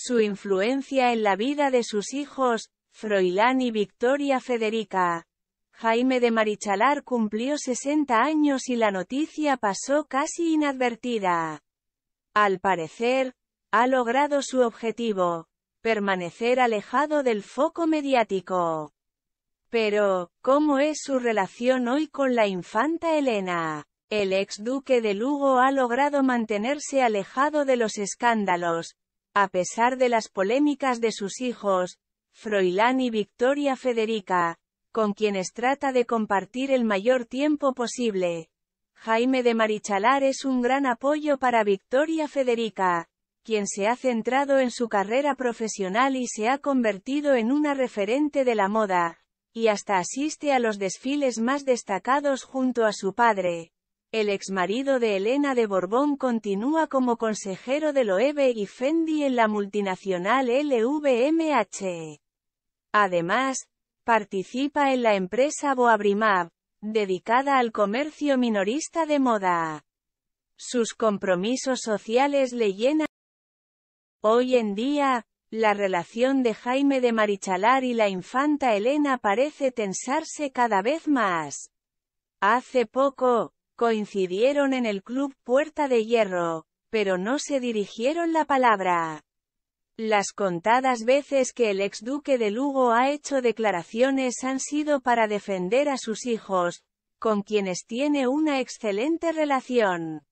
Su influencia en la vida de sus hijos, Froilán y Victoria Federica. Jaime de Marichalar cumplió 60 años y la noticia pasó casi inadvertida. Al parecer, ha logrado su objetivo, permanecer alejado del foco mediático. Pero, ¿cómo es su relación hoy con la infanta Elena? El ex duque de Lugo ha logrado mantenerse alejado de los escándalos, a pesar de las polémicas de sus hijos, Froilán y Victoria Federica, con quienes trata de compartir el mayor tiempo posible. Jaime de Marichalar es un gran apoyo para Victoria Federica, quien se ha centrado en su carrera profesional y se ha convertido en una referente de la moda, y hasta asiste a los desfiles más destacados junto a su padre. El exmarido de Elena de Borbón continúa como consejero de Loewe y Fendi en la multinacional LVMH. E. Además, participa en la empresa Boabrimab, dedicada al comercio minorista de moda. Sus compromisos sociales le llenan. Hoy en día, la relación de Jaime de Marichalar y la infanta Elena parece tensarse cada vez más. Hace poco, coincidieron en el club Puerta de Hierro, pero no se dirigieron la palabra. Las contadas veces que el ex duque de Lugo ha hecho declaraciones han sido para defender a sus hijos, con quienes tiene una excelente relación.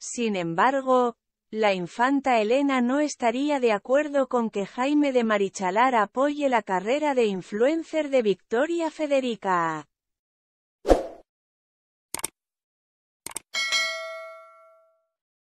Sin embargo, la infanta Elena no estaría de acuerdo con que Jaime de Marichalar apoye la carrera de influencer de Victoria Federica.